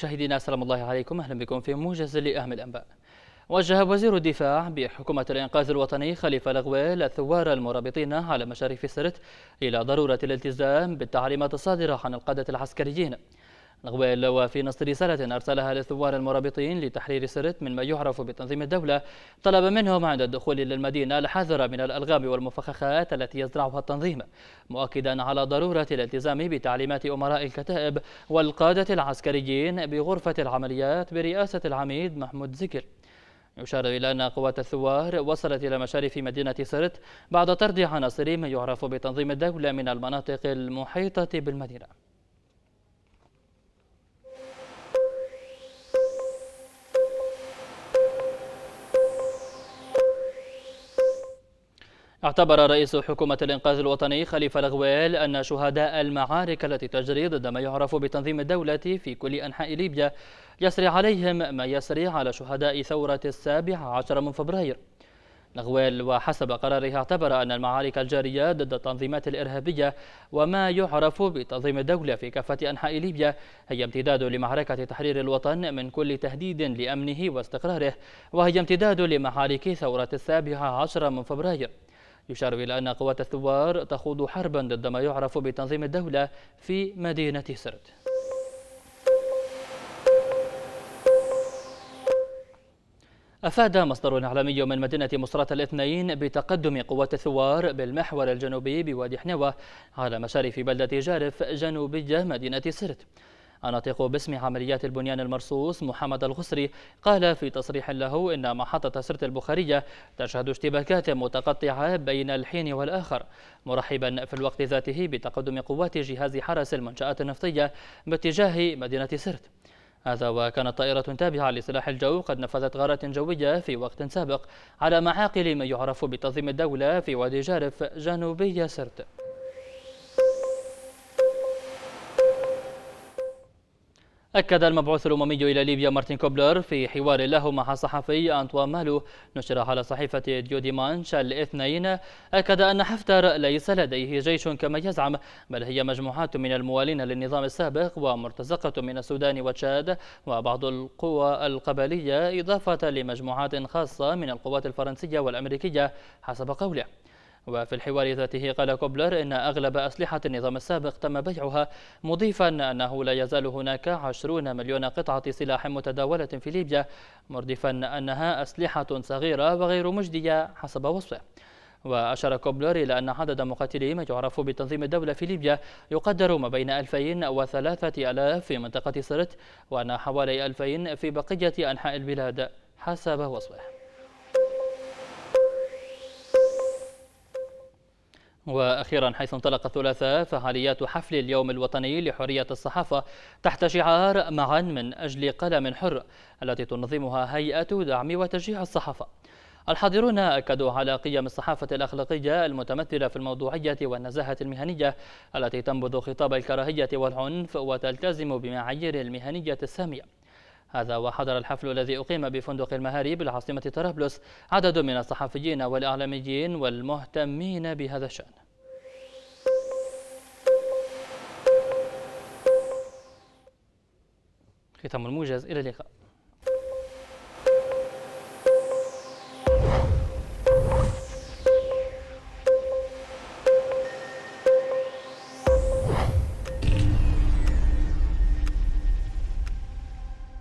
مشاهدينا السلام الله عليكم أهلا بكم في موجز لأهم الأنباء وجه وزير الدفاع بحكومة الإنقاذ الوطني خليفة لغويل الثوار المرابطين على مشارف السرت إلى ضرورة الالتزام بالتعليمات الصادرة عن القادة العسكريين نغويل وفي نص رسالة أرسلها للثوار المرابطين لتحرير سرت من ما يعرف بتنظيم الدولة طلب منهم عند الدخول إلى المدينة الحذر من الألغام والمفخخات التي يزرعها التنظيم مؤكدا على ضرورة الالتزام بتعليمات أمراء الكتائب والقادة العسكريين بغرفة العمليات برئاسة العميد محمود زكر يشار إلى أن قوات الثوار وصلت إلى مشارف مدينة سرت بعد طرد عناصر ما يعرف بتنظيم الدولة من المناطق المحيطة بالمدينة اعتبر رئيس حكومة الإنقاذ الوطني خليفة الغويل أن شهداء المعارك التي تجري ضد ما يعرف بتنظيم الدولة في كل أنحاء ليبيا يسري عليهم ما يسري على شهداء ثورة السابع عشر من فبراير الغويل وحسب قراره اعتبر أن المعارك الجارية ضد التنظيمات الإرهابية وما يعرف بتنظيم الدولة في كافة أنحاء ليبيا هي امتداد لمعركة تحرير الوطن من كل تهديد لأمنه واستقراره وهي امتداد لمعارك ثورة السابع عشر من فبراير يشار إلى أن قوات الثوار تخوض حربا ضد ما يعرف بتنظيم الدولة في مدينة سرت أفاد مصدر إعلامي من مدينة مصرات الاثنين بتقدم قوات الثوار بالمحور الجنوبي بوادي حنوة على مشارف بلدة جارف جنوبية مدينة سرت الناطق باسم عمليات البنيان المرصوص محمد الغسري قال في تصريح له إن محطة سرت البخارية تشهد اشتباكات متقطعة بين الحين والآخر مرحبا في الوقت ذاته بتقدم قوات جهاز حرس المنشآت النفطية باتجاه مدينة سرت هذا وكانت طائرة تابعة لسلاح الجو قد نفذت غارات جوية في وقت سابق على معاقل ما يعرف بتنظيم الدولة في وادي جارف جنوبي سرت أكد المبعوث الأممي إلى ليبيا مارتن كوبلر في حوار له مع صحفي أنطوان مالو نشر على صحيفة ديو مانش الاثنين أكد أن حفتر ليس لديه جيش كما يزعم بل هي مجموعات من الموالين للنظام السابق ومرتزقة من السودان وتشاد وبعض القوى القبلية إضافة لمجموعات خاصة من القوات الفرنسية والأمريكية حسب قوله وفي الحوار ذاته قال كوبلر إن أغلب أسلحة النظام السابق تم بيعها مضيفا أنه لا يزال هناك 20 مليون قطعة سلاح متداولة في ليبيا مردفا أنها أسلحة صغيرة وغير مجدية حسب وصفه وأشار كوبلر إلى أن عدد مقاتلي ما يعرف بتنظيم الدولة في ليبيا يقدر ما بين 2000 و 3000 في منطقة سرت وأن حوالي 2000 في بقية أنحاء البلاد حسب وصفه وأخيرا حيث انطلق الثلاثاء فعاليات حفل اليوم الوطني لحرية الصحافة تحت شعار معا من أجل قلم حر التي تنظمها هيئة دعم وتشجيع الصحافة الحاضرون أكدوا على قيم الصحافة الأخلاقية المتمثلة في الموضوعية والنزاهة المهنية التي تنبذ خطاب الكراهية والعنف وتلتزم بمعايير المهنية السامية هذا وحضر الحفل الذي أقيم بفندق المهاري بالعاصمة طرابلس عدد من الصحفيين والإعلاميين والمهتمين بهذا الشأن ختام الموجز إلى اللقاء